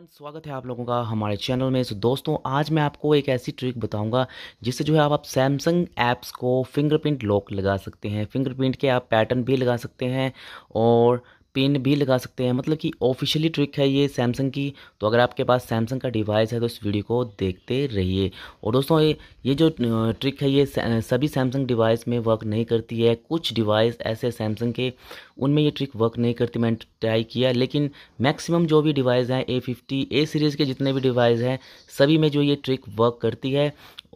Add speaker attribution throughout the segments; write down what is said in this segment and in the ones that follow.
Speaker 1: everyone स्वागत है आप लोगों का हमारे चैनल में सो दोस्तों आज मैं आपको एक ऐसी ट्रिक बताऊंगा जिससे जो है आप, आप सैमसंग ऐप्स को फिंगरप्रिंट लॉक लगा सकते हैं फिंगरप्रिंट के आप पैटर्न भी लगा सकते हैं और पिन भी लगा सकते हैं मतलब कि ऑफिशियली ट्रिक है ये सैमसंग की तो अगर आपके पास सैमसंग का डिवाइस है तो इस वीडियो को देखते रहिए और दोस्तों ये ये जो ट्रिक है ये सभी सैमसंग डिवाइस में वर्क नहीं करती है कुछ डिवाइस ऐसे सैमसंग के उनमें ये ट्रिक वर्क नहीं करती मैंने ट्राई किया लेकिन मैक्सिमम जो भी डिवाइस हैं ए फिफ्टी ए सीरीज़ के जितने भी डिवाइस हैं सभी में जो ये ट्रिक वर्क करती है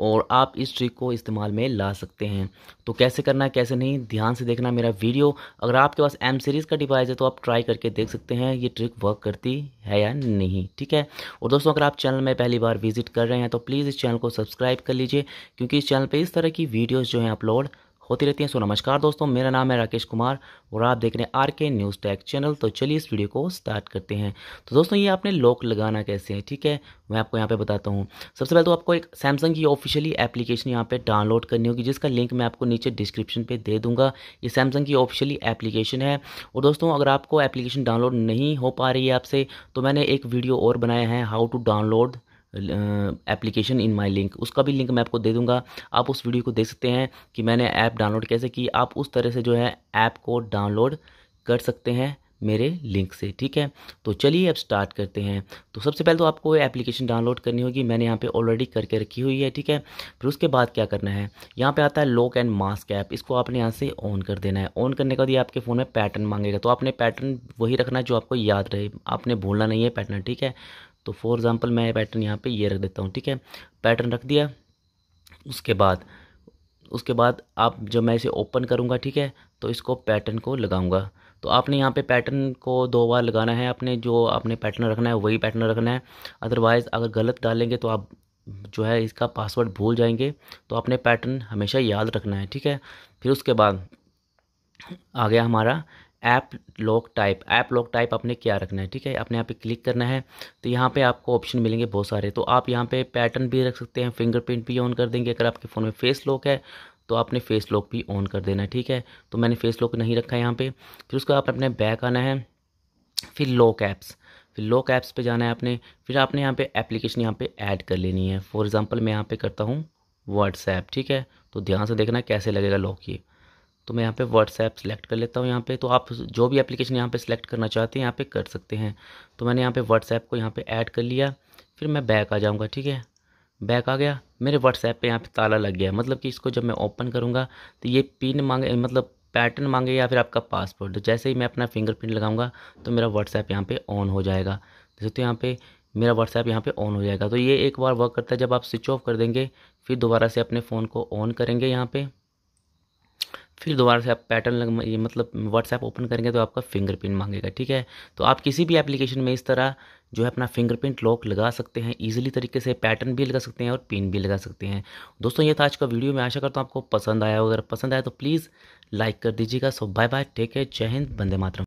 Speaker 1: और आप इस ट्रिक को इस्तेमाल में ला सकते हैं तो कैसे करना है कैसे नहीं ध्यान से देखना मेरा वीडियो अगर आपके पास एम सीरीज़ का डिवाइस है तो आप ट्राई करके देख सकते हैं ये ट्रिक वर्क करती है या नहीं ठीक है और दोस्तों अगर आप चैनल में पहली बार विजिट कर रहे हैं तो प्लीज़ इस चैनल को सब्सक्राइब कर लीजिए क्योंकि इस चैनल पर इस तरह की वीडियोज़ जो हैं अपलोड होती रहती हैं सो नमस्कार दोस्तों मेरा नाम है राकेश कुमार और आप देख रहे हैं आर के न्यूज़ टैग चैनल तो चलिए इस वीडियो को स्टार्ट करते हैं तो दोस्तों ये आपने लॉक लगाना कैसे है ठीक है मैं आपको यहाँ पे बताता हूँ सबसे पहले तो आपको एक सैमसंग की ऑफिशियली एप्लीकेशन यहाँ पे डाउनलोड करनी होगी जिसका लिंक मैं आपको नीचे डिस्क्रिप्शन पे दे दूंगा ये सैमसंग की ऑफिशियली एप्लीकेशन है और दोस्तों अगर आपको एप्लीकेशन डाउनलोड नहीं हो पा रही है आपसे तो मैंने एक वीडियो और बनाया है how to download application in my link उसका भी लिंक मैं आपको दे दूंगा आप उस वीडियो को देख सकते हैं कि मैंने ऐप डाउनलोड कैसे की आप उस तरह से जो है ऐप को डाउनलोड कर सकते हैं मेरे लिंक से ठीक है तो चलिए अब स्टार्ट करते हैं तो सबसे पहले तो आपको एप्लीकेशन डाउनलोड करनी होगी मैंने यहाँ पे ऑलरेडी करके रखी हुई है ठीक है फिर उसके बाद क्या करना है यहाँ पे आता है लॉक एंड मास्क ऐप इसको आपने यहाँ से ऑन कर देना है ऑन करने के बाद ये आपके फ़ोन में पैटर्न मांगेगा तो आपने पैटर्न वही रखना है जो आपको याद रहे आपने भूलना नहीं है पैटर्न ठीक है तो फॉर एग्ज़ाम्पल मैं पैटर्न यहाँ पे ये रख देता हूँ ठीक है पैटर्न रख दिया उसके बाद उसके बाद आप जब मैं इसे ओपन करूँगा ठीक है तो इसको पैटर्न को लगाऊँगा तो आपने यहाँ पे पैटर्न को दो बार लगाना है आपने जो आपने पैटर्न रखना है वही पैटर्न रखना है अदरवाइज़ अगर गलत डालेंगे तो आप जो है इसका पासवर्ड भूल जाएंगे तो आपने पैटर्न हमेशा याद रखना है ठीक है फिर उसके बाद आ गया हमारा app lock type app lock type आपने क्या रखना है ठीक है आपने यहाँ पे क्लिक करना है तो यहाँ पे आपको ऑप्शन मिलेंगे बहुत सारे तो आप यहाँ पे पैटर्न भी रख सकते हैं फिंगरप्रिंट भी ऑन कर देंगे अगर आपके फ़ोन में फेस लॉक है तो आपने फेस लॉक भी ऑन कर देना है ठीक है तो मैंने फेस लॉक नहीं रखा है यहाँ पर फिर उसको आप अपने बैक आना है फिर लॉक ऐप्स फिर लॉक ऐप्स पर जाना है आपने फिर आपने यहाँ पर एप्लीकेशन यहाँ पर ऐड कर लेनी है फॉर एग्जाम्पल मैं यहाँ पर करता हूँ व्हाट्सएप ठीक है तो ध्यान से देखना कैसे लगेगा लॉक ये तो मैं यहाँ पे व्हाट्सएप सेलेक्ट कर लेता हूँ यहाँ पे तो आप जो भी एप्लीकेशन यहाँ पे सिलेक्ट करना चाहते हैं यहाँ पे कर सकते हैं तो मैंने यहाँ पे व्हाट्सएप को यहाँ पे ऐड कर लिया फिर मैं बैक आ जाऊँगा ठीक है बैक आ गया मेरे व्हाट्सएप पे यहाँ पे ताला लग गया मतलब कि इसको जब मैं ओपन करूँगा तो ये पिन मांगे मतलब पैटर्न मांगे या फिर आपका पासवर्ड जैसे ही मैं अपना फिंगरप्रिंट लगाऊंगा तो मेरा व्हाट्सएप यहाँ पर ऑन हो जाएगा जैसे तो यहाँ पर मेरा व्हाट्सएप यहाँ पे ऑन हो जाएगा तो ये एक बार वर्क करता है जब आप स्विच ऑफ कर देंगे फिर दोबारा से अपने फ़ोन को ऑन करेंगे यहाँ पे फिर दोबारा से आप पैटर्न लग ये मतलब व्हाट्सएप ओपन करेंगे तो आपका फिंगरप्रिंट मांगेगा ठीक है तो आप किसी भी एप्लीकेशन में इस तरह जो है अपना फिंगरप्रिंट लॉक लगा सकते हैं ईजिली तरीके से पैटर्न भी लगा सकते हैं और पिन भी लगा सकते हैं दोस्तों ये था आज का वीडियो मैं आशा करता हूँ आपको पसंद आया अगर पसंद आया तो प्लीज़ लाइक कर दीजिएगा so bye bye take care जय हिंद बंदे मातरम